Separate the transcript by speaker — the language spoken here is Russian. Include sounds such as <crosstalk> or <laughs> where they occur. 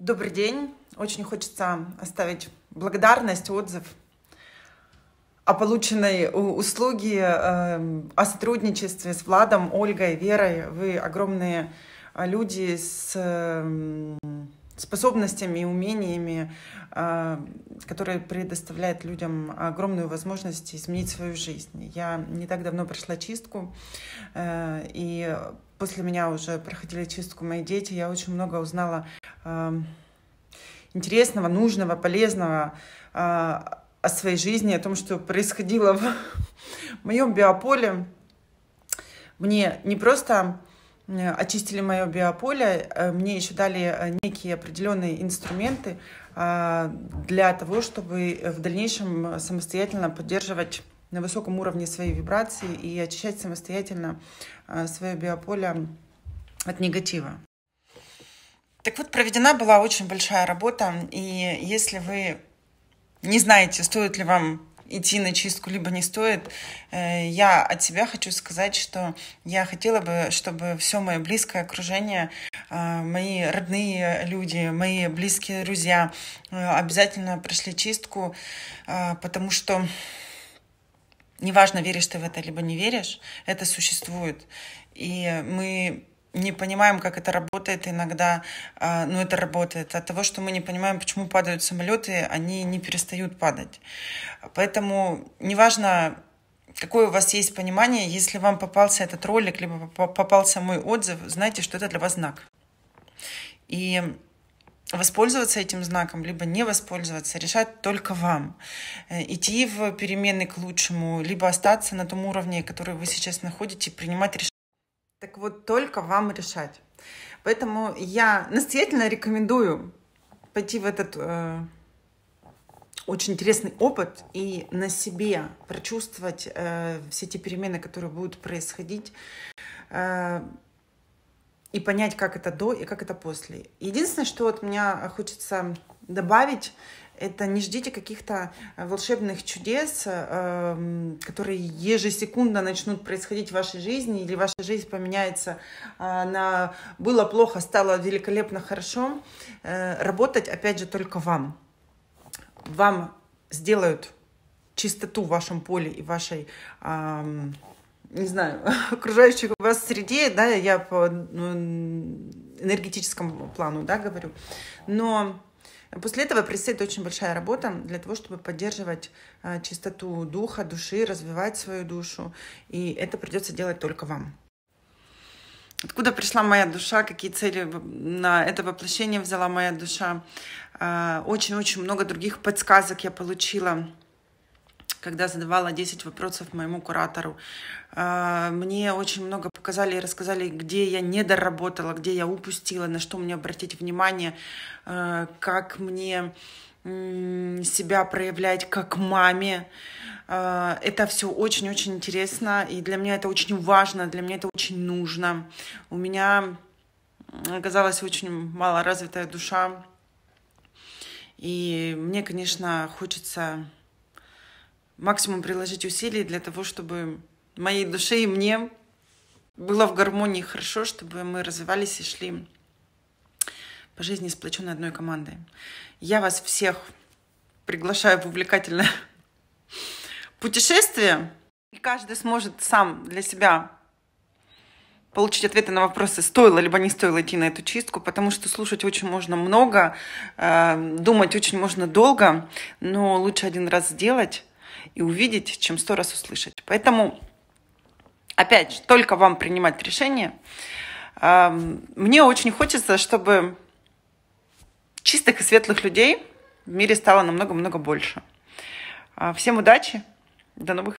Speaker 1: Добрый день. Очень хочется оставить благодарность, отзыв о полученной услуге, эм, о сотрудничестве с Владом, Ольгой, Верой. Вы огромные э, люди с эм, способностями и умениями, э, которые предоставляют людям огромную возможность изменить свою жизнь. Я не так давно прошла чистку, э, и после меня уже проходили чистку мои дети. Я очень много узнала Эм, интересного, нужного, полезного э, о своей жизни, о том, что происходило в <laughs> моем биополе. Мне не просто э, очистили мое биополе, э, мне еще дали некие определенные инструменты для того, чтобы в дальнейшем самостоятельно поддерживать на высоком уровне свои вибрации и очищать самостоятельно свое биополе от негатива. Так вот, проведена была очень большая работа, и если вы не знаете, стоит ли вам идти на чистку, либо не стоит. Э, я от себя хочу сказать, что я хотела бы, чтобы все мое близкое окружение, э, мои родные люди, мои близкие друзья э, обязательно прошли чистку, потому что неважно, веришь ты в это либо не веришь, это существует. И мы не понимаем, как это работает иногда, а, но ну, это работает. От того, что мы не понимаем, почему падают самолеты, они не перестают падать. Поэтому неважно, какое у вас есть понимание, если вам попался этот ролик, либо попался мой отзыв, знайте, что это для вас знак. И воспользоваться этим знаком, либо не воспользоваться, решать только вам. Э, идти в перемены к лучшему, либо остаться на том уровне, который вы сейчас находите, принимать решения. Так вот, только вам решать. Поэтому я настоятельно рекомендую пойти в этот э, очень интересный опыт и на себе прочувствовать э, все те перемены, которые будут происходить. Э, и понять, как это до и как это после. Единственное, что вот меня хочется добавить, это не ждите каких-то э, волшебных чудес, э, эм, которые ежесекундно начнут происходить в вашей жизни, или ваша жизнь поменяется э, на «было плохо, стало великолепно, хорошо». Работать, опять же, только вам. Вам сделают чистоту в вашем поле и вашей эм, не знаю, <laughs> окружающих вас среде, да, я по ну, энергетическому плану, да, говорю. Но после этого предстоит очень большая работа для того, чтобы поддерживать а, чистоту духа, души, развивать свою душу. И это придется делать только вам. Откуда пришла моя душа, какие цели на это воплощение взяла моя душа. А, очень-очень много других подсказок я получила когда задавала 10 вопросов моему куратору. А, мне очень много показали и рассказали, где я недоработала, где я упустила, на что мне обратить внимание, а, как мне себя проявлять как маме. А, это все очень-очень интересно, и для меня это очень важно, для меня это очень нужно. У меня оказалась очень мало развитая душа, и мне, конечно, хочется максимум приложить усилий для того, чтобы моей душе и мне было в гармонии хорошо, чтобы мы развивались и шли по жизни сплоченной одной командой. Я вас всех приглашаю в увлекательное <laughs> путешествие, и каждый сможет сам для себя получить ответы на вопросы, стоило либо не стоило идти на эту чистку, потому что слушать очень можно много, э, думать очень можно долго, но лучше один раз сделать, и увидеть, чем сто раз услышать. Поэтому, опять же, только вам принимать решение. Мне очень хочется, чтобы чистых и светлых людей в мире стало намного-много больше. А, всем удачи, до новых